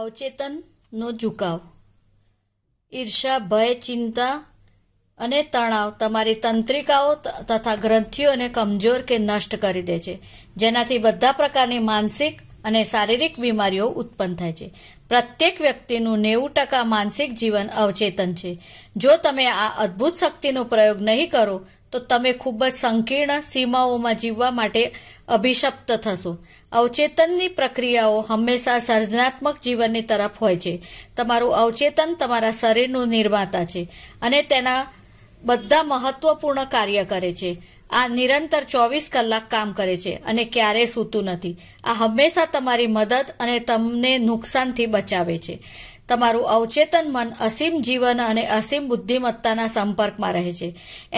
અવચેતનનો ઝુકાવ ઈર્ષા ભય ચિંતા અને તણાવ તમારી તંત્રિકાઓ તથા ગ્રંથિઓને કમજોર કે નષ્ટ કરી દે છે જેનાથી બધા પ્રકારની માનસિક અને શારીરિક બીમારીઓ ઉત્પન્ન થાય છે પ્રત્યેક વ્યક્તિનું નેવું ટકા માનસિક જીવન અવચેતન છે જો તમે આ અદ્ભુત શક્તિનો પ્રયોગ નહીં કરો તો તમે ખૂબ જ સંકીર્ણ સીમાઓમાં જીવવા માટે અભિશપ્ત થશો અવચેતનની પ્રક્રિયાઓ હંમેશા સર્જનાત્મક જીવનની તરફ હોય છે તમારું અવચેતન તમારા શરીરનું નિર્માતા છે અને તેના બધા મહત્વપૂર્ણ કાર્ય કરે છે આ નિરંતર ચોવીસ કલાક કામ કરે છે અને ક્યારેય સૂતું નથી આ હંમેશા તમારી મદદ અને તમને નુકસાનથી બચાવે છે તમારું અવચેતન મન અસીમ જીવન અને અસીમ બુદ્ધિમત્તાના સંપર્કમાં રહે છે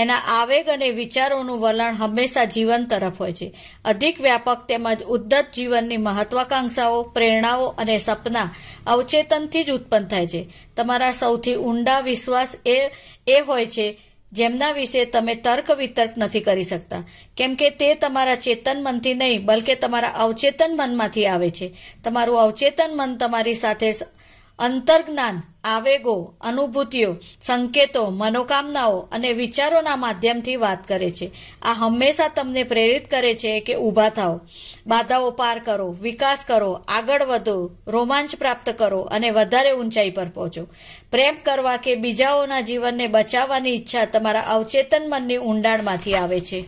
એના આવેગ અને વિચારોનું વલણ હંમેશા જીવન તરફ હોય છે અધિક વ્યાપક તેમજ ઉદ્દત જીવનની મહત્વાકાંક્ષાઓ પ્રેરણાઓ અને સપના અવચેતનથી જ ઉત્પન્ન થાય છે તમારા સૌથી ઊંડા વિશ્વાસ એ એ હોય છે જેમના વિશે તમે તર્ક વિતર્ક નથી કરી શકતા કેમ કે તે તમારા ચેતન મનથી નહીં બલકે તમારા અવચેતન મનમાંથી આવે છે તમારું અવચેતન મન તમારી સાથે અંતર્જ્ઞાન આવેગો અનુભૂતિઓ સંકેતો મનોકામનાઓ અને વિચારોના માધ્યમથી વાત કરે છે આ હંમેશા તમને પ્રેરિત કરે છે કે ઊભા થાઓ બાધાઓ પાર કરો વિકાસ કરો આગળ વધો રોમાંચ પ્રાપ્ત કરો અને વધારે ઊંચાઈ પર પહોંચો પ્રેમ કરવા કે બીજાઓના જીવનને બચાવવાની ઈચ્છા તમારા અવચેતન મનની ઊંડાણમાંથી આવે છે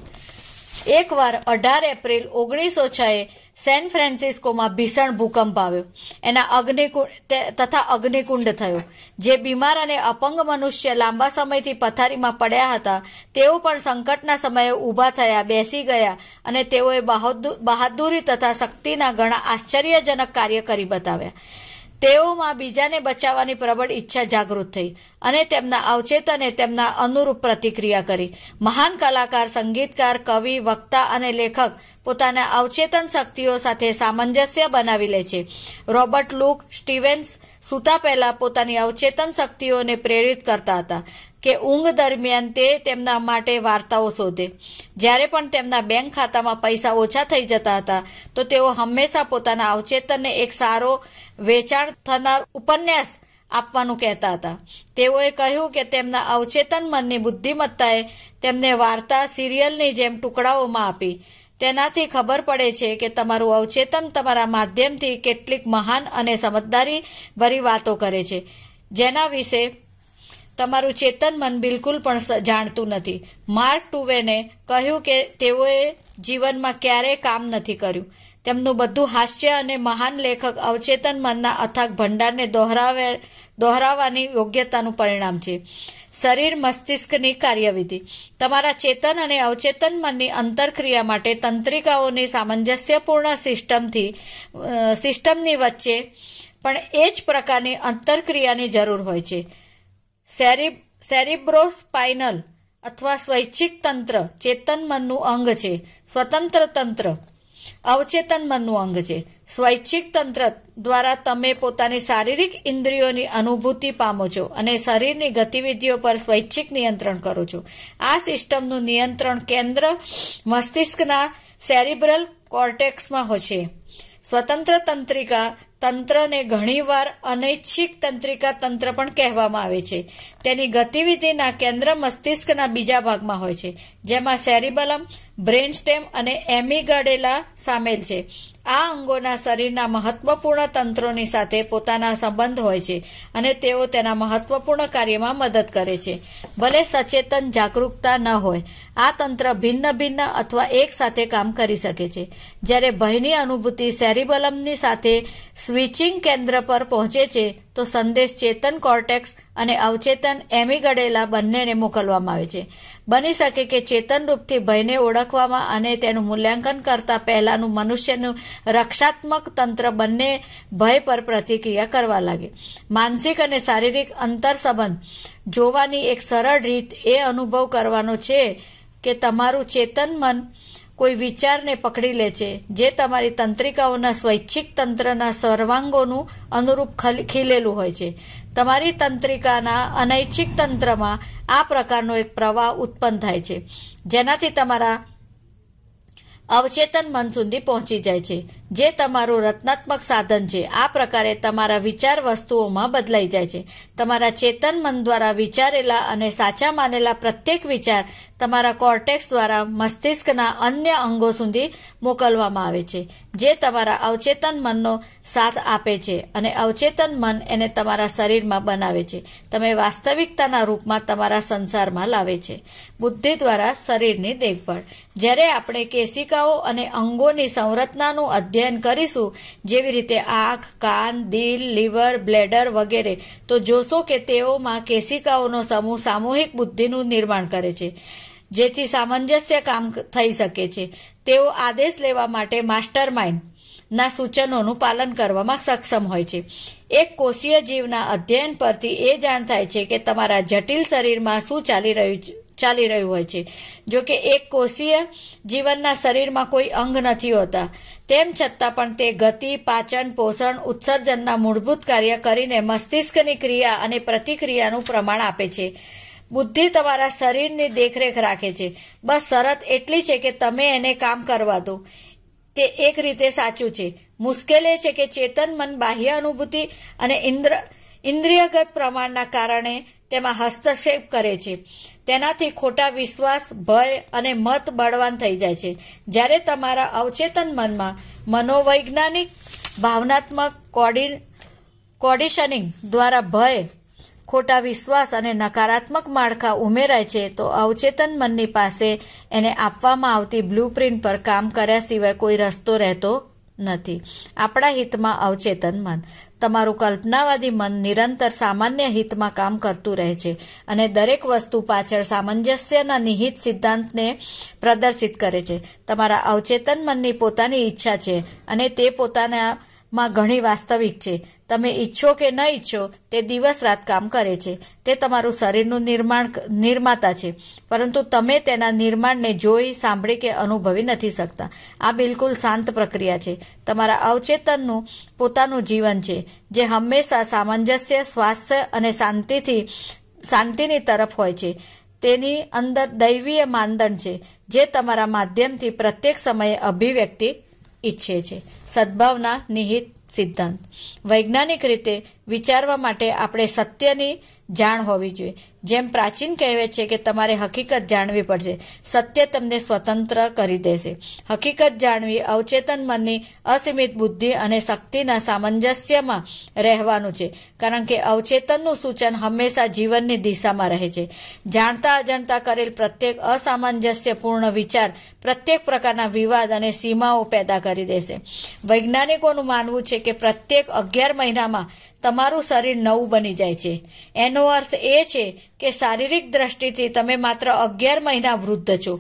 એકવાર અઢાર એપ્રિલ ઓગણીસો છએ સેન ફ્રાન્સિસ્કોમાં ભીષણ ભૂકંપ આવ્યો એના અગ્નિકુંડ તથા અગ્નિકુંડ થયો જે બીમાર અને અપંગ મનુષ્ય લાંબા સમયથી પથારીમાં પડ્યા હતા તેઓ પણ સંકટના સમયે ઊભા થયા બેસી ગયા અને તેઓએ બહાદુરી તથા શક્તિના ઘણા આશ્ચર્યજનક કાર્ય કરી બતાવ્યા તેઓમાં બીજાને બચાવવાની પ્રબળ ઈચ્છા જાગૃત થઈ અને તેમના અવચેતને તેમના અનુરૂપ પ્રતિક્રિયા કરી મહાન કલાકાર સંગીતકાર કવિ વક્તા અને લેખક પોતાના અવચેતન શક્તિઓ સાથે સામંજસ્ય બનાવી લે છે રોબર્ટ લુક સ્ટીવેન્સ સૂતા પહેલા પોતાની અવચેતન શક્તિઓને પ્રેરિત કરતા હતા કે ઊંઘ દરમિયાન તે તેમના માટે વાર્તાઓ શોધે જ્યારે પણ તેમના બેંક ખાતામાં પૈસા ઓછા થઈ જતા હતા તો તેઓ હંમેશા પોતાના અવચેતનને એક સારો વેચાણ થનાર ઉપન્યાસ આપવાનું કહેતા હતા તેઓએ કહ્યું કે તેમના અવચેતન મનની બુદ્ધિમત્તાએ તેમને વાર્તા સિરિયલની જેમ ટુકડાઓમાં આપી તેનાથી ખબર પડે છે કે તમારું અવચેતન તમારા માધ્યમથી કેટલીક મહાન અને સમજદારી ભરી વાતો કરે છે જેના વિશે તમારું ચેતન મન બિલકુલ પણ જાણતું નથી માર્ક ટુવેને કહ્યું કે તેઓએ જીવનમાં ક્યારેય કામ નથી કર્યું તેમનું બધું હાસ્ય અને મહાન લેખક અવચેતન મનના અથાગ ભંડારને દોહરાવે દોહરાવવાની યોગ્યતાનું પરિણામ છે શરીર મસ્તિષ્કની કાર્યવિધિ તમારા ચેતન અને અવચેતન મનની અંતરક્રિયા માટે તંત્રિકાઓની સામંજસ્યપૂર્ણ સિસ્ટમથી સિસ્ટમની વચ્ચે પણ એ જ પ્રકારની અંતરક્રિયાની જરૂર હોય છે સેરિબ્રોસ્પાઇનલ અથવા સ્વૈચ્છિક તંત્ર ચેતન મનનું અંગ છે સ્વતંત્ર તંત્ર અવચેતન મનનું અંગ છે સ્વૈચ્છિક તંત્ર દ્વારા તમે પોતાની શારીરિક ઇન્દ્રિયોની અનુભૂતિ પામો છો અને શરીરની ગતિવિધિઓ પર સ્વૈચ્છિક નિયંત્રણ કરો છો આ સિસ્ટમનું નિયંત્રણ કેન્દ્ર મસ્તિષ્કના સેરિબ્રલ કોર્ટેક્સમાં હોય છે સ્વતંત્ર તંત્રિકા તંત્રને ઘણીવાર અનૈચ્છિક તંત્રિકા તંત્ર પણ કહેવામાં આવે છે તેની ગતિવિધિના કેન્દ્ર મસ્તિષ્કના બીજા ભાગમાં હોય છે જેમાં સેરિબલમ બ્રેન સ્ટેમ અને એમિગડેલા સામેલ છે આ અંગોના શરીરના મહત્વપૂર્ણ તંત્રોની સાથે પોતાના સંબંધ હોય છે અને તેઓ તેના મહત્વપૂર્ણ કાર્યમાં મદદ કરે છે ભલે સચેતન જાગરૂકતા ન હોય આ તંત્ર ભિન્ન ભિન્ન અથવા એક સાથે કામ કરી શકે છે જ્યારે ભયની અનુભૂતિ સેરિબલમની સાથે સ્વિચિંગ કેન્દ્ર પર પહોંચે છે તો સંદેશ ચેતન કોર્ટેક્સ અને અવચેતન એમી ગળેલા બંનેને મોકલવામાં આવે છે બની શકે કે ચેતન રૂપથી ભયને ઓળખવામાં અને તેનું મૂલ્યાંકન કરતા પહેલાનું મનુષ્યનું રક્ષાત્મક તંત્ર બંને ભય પર પ્રતિક્રિયા કરવા લાગે માનસિક અને શારીરિક અંતરસંબંધ જોવાની એક સરળ રીત એ અનુભવ કરવાનો છે કે તમારું ચેતન મન કોઈ વિચારને પકડી લે છે જે તમારી તંત્રિકાઓના સ્વૈચ્છિક તંત્રના સર્વાંગોનું અનુરૂપ ખીલેલું હોય છે તમારી તંત્રિકાના અનૈચ્છિક તંત્રમાં આ પ્રકારનો એક પ્રવાહ ઉત્પન્ન થાય છે જેનાથી તમારા અવચેતન મન સુધી પહોંચી જાય છે જે તમારું રત્નાત્મક સાધન છે આ પ્રકારે તમારા વિચાર વસ્તુઓમાં બદલાઈ જાય છે તમારા ચેતન મન દ્વારા વિચારેલા અને સાચા માનેલા પ્રત્યેક વિચાર તમારા કોર્ટેક્સ દ્વારા મસ્તિષ્કના અન્ય અંગો સુધી મોકલવામાં આવે છે જે તમારા અવચેતન મનનો સાથ આપે છે અને અવચેતન મન એને તમારા શરીરમાં બનાવે છે તમે વાસ્તવિકતાના રૂપમાં તમારા સંસારમાં લાવે છે બુદ્ધિ દ્વારા શરીરની દેખભાળ જ્યારે આપણે કેશિકાઓ અને અંગોની સંરચનાનું અધ્યયન કરીશું જેવી રીતે આંખ કાન દિલ લીવર બ્લેડર વગેરે તો જોશો કે તેઓમાં કેશિકાઓનો સમૂહ સામૂહિક બુદ્ધિનું નિર્માણ કરે છે જેથી સામંજસ્ય કામ થઈ શકે છે તેઓ આદેશ લેવા માટે માસ્ટર ના સૂચનોનું પાલન કરવામાં સક્ષમ હોય છે એક કોષીય જીવના અધ્યયન પરથી એ જાણ થાય છે કે તમારા જટિલ શરીરમાં શું ચાલી રહ્યું ચાલી રહ્યું હોય છે જો કે એક કોષીય જીવનના શરીરમાં કોઈ અંગ નથી હોતા તેમ છતાં પણ તે ગતિ પાચન પોષણ ઉત્સર્જનના મૂળભૂત કાર્ય કરીને મસ્તિષ્કની ક્રિયા અને પ્રતિક્રિયાનું પ્રમાણ આપે છે બુદ્ધિ તમારા શરીરની દેખરેખ રાખે છે બસ શરત એટલી છે કે તમે એને કામ કરવા દો તે એક રીતે સાચું છે મુશ્કેલ એ છે કે ચેતન મન બાહ્ય અનુભૂતિ અને ઇન્દ્ર ઇન્દ્રિયગત પ્રમાણના કારણે તેમાં હસ્તક્ષેપ કરે છે તેનાથી ખોટા વિશ્વાસ ભય અને મત બળવાન થઈ જાય છે જ્યારે તમારા અવચેતન મનમાં મનોવૈજ્ઞાનિક ભાવનાત્મક કોડી કોડિશનિંગ દ્વારા ભય ખોટા વિશ્વાસ અને નકારાત્મક માળખા ઉમેરાય છે તો અવચેતન મનની પાસે એને આપવામાં આવતી બ્લુપ્રિન્ટ પર કામ કર્યા સિવાય કોઈ રસ્તો રહેતો નથી આપણા હિતમાં અવચેતન મન તમારું કલ્પનાવાદી મન નિરંતર સામાન્ય હિતમાં કામ કરતું રહે છે અને દરેક વસ્તુ પાછળ સામંજસ્યના નિહિત સિદ્ધાંતને પ્રદર્શિત કરે છે તમારા અવચેતન મનની પોતાની ઈચ્છા છે અને તે પોતાના માં ઘણી વાસ્તવિક છે તમે ઈચ્છો કે ન ઈચ્છો તે દિવસ રાત કામ કરે છે તે તમારું શરીરનું નિર્માણ નિર્માતા છે પરંતુ તમે તેના નિર્માણને જોઈ સાંભળી કે અનુભવી નથી શકતા આ બિલકુલ શાંત પ્રક્રિયા છે તમારા અવચેતનનું પોતાનું જીવન છે જે હંમેશા સામંજસ્ય સ્વાસ્થ્ય અને શાંતિથી શાંતિની તરફ હોય છે તેની અંદર દૈવીય માનદંડ છે જે તમારા માધ્યમથી પ્રત્યેક સમયે અભિવ્યક્તિ ઈચ્છે છે સદભાવના નિહિત સિદ્ધાંત વૈજ્ઞાનિક રીતે વિચારવા માટે આપણે સત્યની જાણ હોવી જોઈએ જેમ પ્રાચીન કહેવે છે કે તમારે હકીકત જાણવી પડશે સત્ય તમને સ્વતંત્ર કરી દેશે હકીકત જાણવી અવચેતન મનની અસીમિત બુદ્ધિ અને શક્તિના સામંજસ્યમાં રહેવાનું છે કારણ કે અવચેતનનું સૂચન હંમેશા જીવનની દિશામાં રહે છે જાણતા અજાણતા કરેલ પ્રત્યેક અસામંજસ્યપૂર્ણ વિચાર પ્રત્યેક પ્રકારના વિવાદ અને સીમાઓ પેદા કરી દેશે વૈજ્ઞાનિકોનું માનવું છે કે પ્રત્યેક અગિયાર મહિનામાં તમારું શરીર નવું બની જાય છે એનો અર્થ એ છે કે શારીરિક દ્રષ્ટિથી તમે માત્ર અગિયાર મહિના વૃદ્ધ છો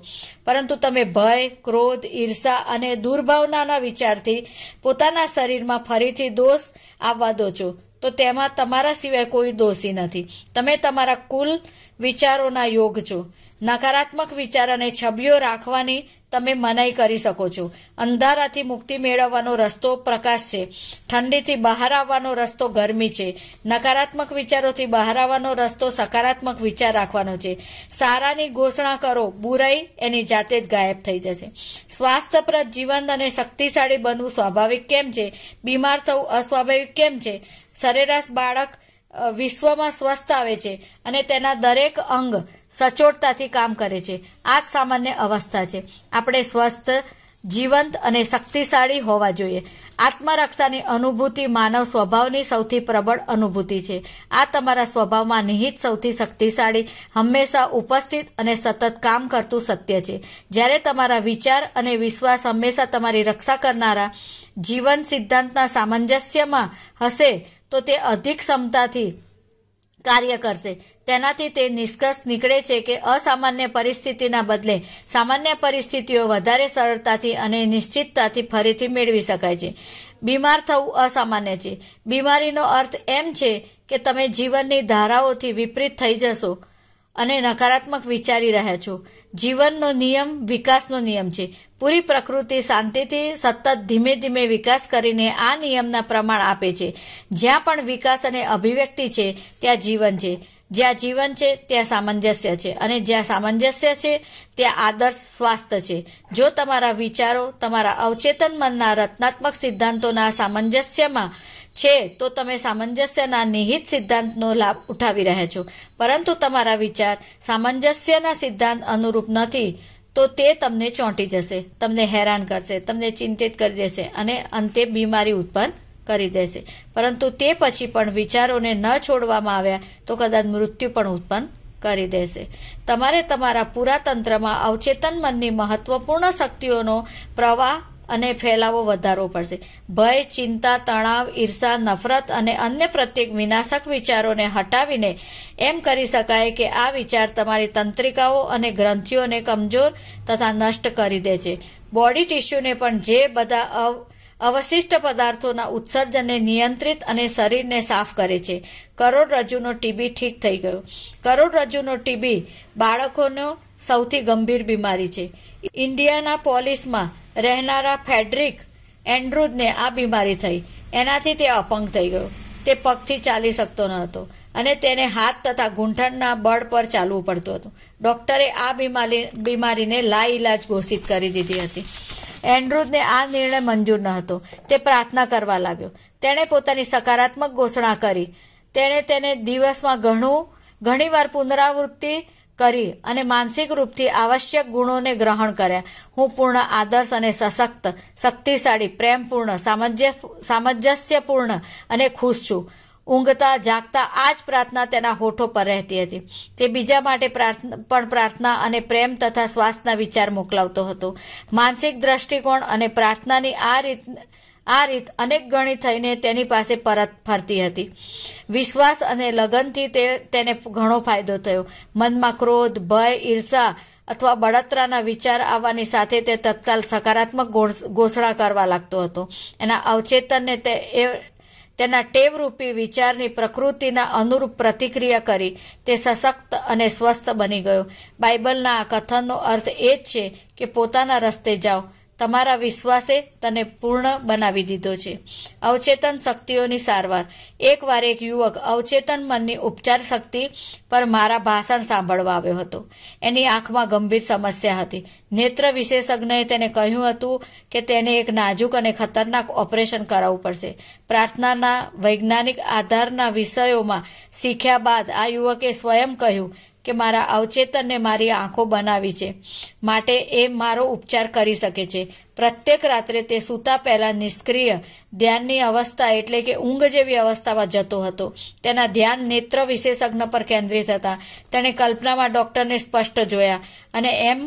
પરંતુ તમે ભય ક્રોધ ઈર્ષા અને દુર્ભાવનાના વિચારથી પોતાના શરીરમાં ફરીથી દોષ આવવા દો છો તો તેમાં તમારા સિવાય કોઈ દોષી નથી તમે તમારા કુલ વિચારોના યોગ છો નકારાત્મક વિચાર અને છબીઓ રાખવાની તમે મનાઈ કરી શકો છો અંધારાથી મુક્તિ મેળવવાનો રસ્તો પ્રકાશ છે ઠંડીથી બહાર આવવાનો રસ્તો ગરમી છે નકારાત્મક વિચારોથી બહાર આવવાનો રસ્તો સકારાત્મક વિચાર રાખવાનો છે સારાની ઘોષણા કરો બુરાઈ એની જાતે જ ગાયબ થઈ જશે સ્વાસ્થ્યપ્રદ જીવન અને શક્તિશાળી બનવું સ્વાભાવિક કેમ છે બીમાર થવું અસ્વાભાવિક કેમ છે સરેરાશ બાળક વિશ્વમાં સ્વસ્થ આવે છે અને તેના દરેક અંગ સચોટતાથી કામ કરે છે આ જ સામાન્ય અવસ્થા છે આપણે સ્વસ્થ જીવંત અને શક્તિશાળી હોવા જોઈએ આત્મરક્ષાની અનુભૂતિ માનવ સ્વભાવની સૌથી પ્રબળ અનુભૂતિ છે આ તમારા સ્વભાવમાં નિહિત સૌથી શક્તિશાળી હંમેશા ઉપસ્થિત અને સતત કામ કરતું સત્ય છે જ્યારે તમારા વિચાર અને વિશ્વાસ હંમેશા તમારી રક્ષા કરનારા જીવન સિદ્ધાંતના સામંજસ્યમાં હશે તો તે અધિક ક્ષમતાથી કાર્ય કરશે તેનાથી તે નિષ્કર્ષ નીકળે છે કે અસામાન્ય પરિસ્થિતિના બદલે સામાન્ય પરિસ્થિતિઓ વધારે સરળતાથી અને નિશ્ચિતતાથી ફરીથી મેળવી શકાય છે બીમાર થવું અસામાન્ય છે બીમારીનો અર્થ એમ છે કે તમે જીવનની ધારાઓથી વિપરીત થઈ જશો અને નકારાત્મક વિચારી રહ્યા છો જીવનનો નિયમ વિકાસનો નિયમ છે પૂરી પ્રકૃતિ શાંતિથી સતત ધીમે ધીમે વિકાસ કરીને આ નિયમના પ્રમાણ આપે છે જ્યાં પણ વિકાસ અને અભિવ્યક્તિ છે ત્યાં જીવન છે જ્યાં જીવન છે ત્યાં સામંજસ્ય છે અને જ્યાં સામંજસ્ય છે ત્યાં આદર્શ સ્વાસ્થ્ય છે જો તમારા વિચારો તમારા અવચેતન મનના રચનાત્મક સિદ્ધાંતોના સામંજસ્યમાં છે તો તમે સામંજસ્યના નિહિત સિદ્ધાંતનો લાભ ઉઠાવી રહ્યા છો પરંતુ તમારા વિચાર સામંજસ્યના સિદ્ધાંત અનુરૂપ નથી તો તે તમને ચોંટી જશે તમને હેરાન કરશે તમને ચિંતિત કરી દેશે અને અંતે બીમારી ઉત્પન્ન કરી દેશે પરંતુ તે પછી પણ વિચારોને ન છોડવામાં આવ્યા તો કદાચ મૃત્યુ પણ ઉત્પન્ન કરી દેશે તમારે તમારા પુરાતંત્રમાં અવચેતન મનની મહત્વપૂર્ણ શક્તિઓનો પ્રવાહ અને ફેલાવો વધારવો પડશે ભય ચિંતા તણાવ ઈર્ષા નફરત અને અન્ય પ્રત્યેક વિનાશક વિચારોને હટાવીને એમ કરી શકાય કે આ વિચાર તમારી તંત્રિકાઓ અને ગ્રંથિઓને કમજોર તથા નષ્ટ કરી દે છે બોડી ટિશ્યુને પણ જે બધા અવશિષ્ટ પદાર્થોના ઉત્સર્જનને નિયંત્રિત અને શરીરને સાફ કરે છે કરોડરજ્જુનો ટીબી ઠીક થઈ ગયો કરોડરજ્જુનો ટીબી બાળકોનો સૌથી ગંભીર બીમારી છે ઇન્ડિયાના પોલીસમાં રહેનારા ફેડરિક એન્ડ્રુદને આ બીમારી થઈ એનાથી તે અપંગ થઈ ગયો તે પગથી ચાલી શકતો ન હતો અને તેને હાથ તથા ઘૂંઠણના બળ પર ચાલવું પડતું હતું ડોક્ટરે આ બીમારી બીમારીને લાઇલાજ ઘોષિત કરી દીધી હતી એન્ડ્રુદને આ નિર્ણય મંજૂર ન હતો તે પ્રાર્થના કરવા લાગ્યો તેણે પોતાની સકારાત્મક ઘોષણા કરી તેણે તેને દિવસમાં ઘણું ઘણીવાર પુનરાવૃત્તિ કરી અને માનસિક રૂપથી આવશ્યક ગુણોને ગ્રહણ કર્યા હું પૂર્ણ આદર્શ અને સશક્ત શક્તિશાળી પ્રેમપૂર્ણ સામંજ્ય સામંજસ્યપૂર્ણ અને ખુશ છું ઊંઘતા જાગતા આ જ પ્રાર્થના તેના હોઠો પર રહેતી હતી તે બીજા માટે પણ પ્રાર્થના અને પ્રેમ તથા શ્વાસના વિચાર મોકલાવતો હતો માનસિક દ્રષ્ટિકોણ અને પ્રાર્થનાની આ રીત આ રીત અનેક ગણી થઈને તેની પાસે પરત ફરતી હતી વિશ્વાસ અને લગનથી તે તેને ઘણો ફાયદો થયો મનમાં ક્રોધ ભય ઈર્ષા અથવા બળતરાના વિચાર આવવાની સાથે તે તત્કાલ સકારાત્મક ઘોષણા કરવા લાગતો હતો એના અવચેતનને તે એ તેના ટેવરૂપી વિચારની પ્રકૃતિના અનુરૂપ પ્રતિક્રિયા કરી તે સશક્ત અને સ્વસ્થ બની ગયો બાઇબલના આ કથનનો અર્થ એ જ છે કે પોતાના રસ્તે જાઓ તમારા વિશ્વાસે તને પૂર્ણ બનાવી દીધો છે અવચેતન શક્તિઓની સારવાર એકવાર એક યુવક અવચેતન મનની ઉપચાર શક્તિ પર મારા ભાષણ સાંભળવા આવ્યો હતો એની આંખમાં ગંભીર સમસ્યા હતી નેત્ર વિશેષજ્ઞએ તેને કહ્યું હતું કે તેને એક નાજુક અને ખતરનાક ઓપરેશન કરાવવું પડશે પ્રાર્થનાના વૈજ્ઞાનિક આધારના વિષયોમાં શીખ્યા બાદ આ યુવકે સ્વયં કહ્યું કે મારા અવચેતનને મારી આંખો બનાવી છે માટે એ મારો ઉપચાર કરી શકે છે પ્રત્યેક રાત્રે તે સૂતા પહેલાં નિષ્ક્રિય ધ્યાનની અવસ્થા એટલે કે ઊંઘ જેવી અવસ્થામાં જતો હતો તેના ધ્યાન નેત્ર વિશેષજ્ઞ પર કેન્દ્રિત હતા તેણે કલ્પનામાં ડૉક્ટરને સ્પષ્ટ જોયા અને એમ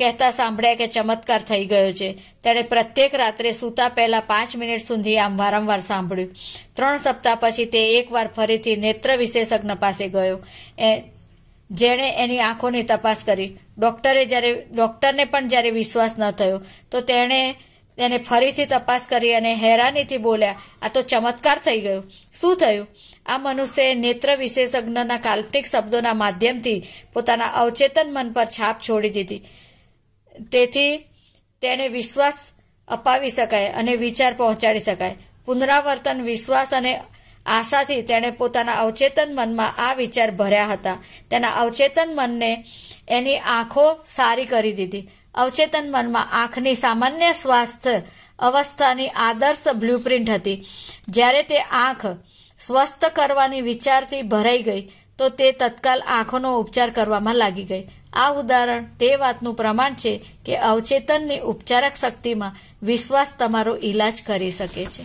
કહેતા સાંભળ્યા કે ચમત્કાર થઈ ગયો છે તેણે પ્રત્યેક રાત્રે સૂતા પહેલા પાંચ મિનિટ સુધી આમ વારંવાર સાંભળ્યું ત્રણ સપ્તાહ પછી તે એકવાર ફરીથી નેત્ર વિશેષજ્ઞ પાસે ગયો એ જેણે એની આંખોની તપાસ કરી ડૉક્ટરે જ્યારે ડૉક્ટરને પણ જ્યારે વિશ્વાસ ન થયો તો તેણે એને ફરીથી તપાસ કરી અને હેરાનીથી બોલ્યા આ તો ચમત્કાર થઈ ગયો શું થયું આ મનુષ્યએ નેત્ર વિશેષજ્ઞના કાલ્પનિક શબ્દોના માધ્યમથી પોતાના અવચેતન મન પર છાપ છોડી દીધી તેથી તેણે વિશ્વાસ અપાવી શકાય અને વિચાર પહોંચાડી શકાય પુનરાવર્તન વિશ્વાસ અને આશાથી તેણે પોતાના અવચેતન મનમાં આ વિચાર ભર્યા હતા તેના અવચેતન મનને એની આંખો સારી કરી દીધી અવચેતન મનમાં આંખની સામાન્ય સ્વાસ્થ્ય અવસ્થાની આદર્શ બ્લુપ્રિન્ટ હતી જ્યારે તે આંખ સ્વસ્થ કરવાની વિચારથી ભરાઈ ગઈ તો તે તત્કાલ આંખોનો ઉપચાર કરવામાં લાગી ગઈ આ ઉદાહરણ તે વાતનું પ્રમાણ છે કે અવચેતનની ઉપચારક શક્તિમાં વિશ્વાસ તમારો ઈલાજ કરી શકે છે